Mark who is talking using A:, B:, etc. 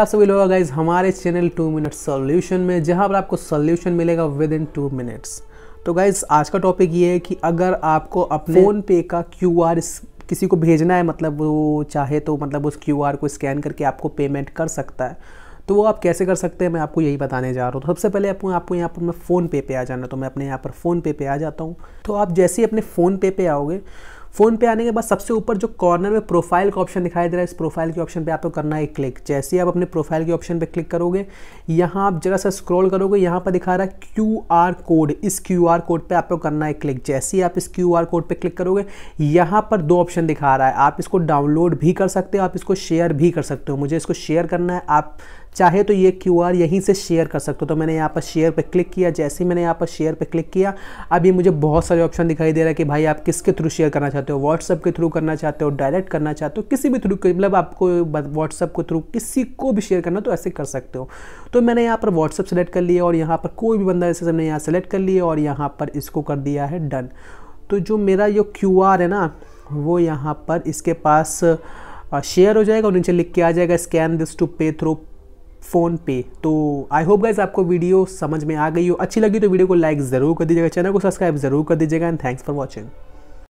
A: आप सभी लोग गाइज हमारे चैनल टू मिनट सॉल्यूशन में जहां पर आपको सॉल्यूशन मिलेगा विद इन टू मिनट्स तो गाइज आज का टॉपिक ये है कि अगर आपको अपने फ़ोन पे का आर किसी को भेजना है मतलब वो चाहे तो मतलब उस आर को स्कैन करके आपको पेमेंट कर सकता है तो वो आप कैसे कर सकते हैं मैं आपको यही बताने जा रहा हूँ तो सबसे पहले आपको आपको यहाँ पर मैं फ़ोन पे पे आ जाना तो मैं अपने यहाँ पर फ़ोन पे पे आ जाता हूँ तो आप जैसे ही अपने फ़ोन पे पे आओगे फोन पे आने के बाद सबसे ऊपर जो कॉर्नर में प्रोफाइल का ऑप्शन दिखाई दे रहा है इस प्रोफाइल के ऑप्शन पे आपको करना है क्लिक जैसे ही आप अपने प्रोफाइल के ऑप्शन पे क्लिक करोगे यहाँ आप जरा सा स्क्रॉल करोगे यहाँ पर दिखा रहा है क्यू आर कोड इस क्यू आर कोड पर आपको करना है क्लिक जैसे ही आप इस क्यू आर कोड पर क्लिक करोगे यहाँ पर दो ऑप्शन दिखा रहा है आप इसको डाउनलोड भी कर सकते हो आप इसको शेयर भी कर सकते हो मुझे इसको शेयर करना है आप चाहे तो ये क्यू आर यहीं से शेयर कर सकते हो तो मैंने यहाँ पर शेयर पर क्लिक किया जैसे ही मैंने यहाँ पर शेयर पर क्लिक किया अभी मुझे बहुत सारे ऑप्शन दिखाई दे रहा है कि भाई आप किसके थ्रू शेयर करना चाहते हो व्हाट्सअप के थ्रू करना चाहते हो डायरेक्ट करना चाहते हो किसी भी थ्रू मतलब आपको व्हाट्सअप के थ्रू किसी को भी शेयर करना तो ऐसे कर सकते हो तो मैंने यहाँ पर व्हाट्सअप सेलेक्ट कर लिया और यहाँ पर कोई भी बंदा जैसे मैंने यहाँ सेलेक्ट कर लिया और यहाँ पर इसको कर दिया है डन तो जो मेरा ये क्यू है ना वो यहाँ पर इसके पास शेयर हो जाएगा और नीचे लिख के आ जाएगा scan this to pay through PhonePe तो आई होप गाइज आपको वीडियो समझ में आ गई हो अच्छी लगी तो वीडियो को लाइक ज़रूर कर दीजिएगा चैनल को सब्सक्राइब ज़रूर कर दीजिएगा एंड थैंक्स फॉर वॉचिंग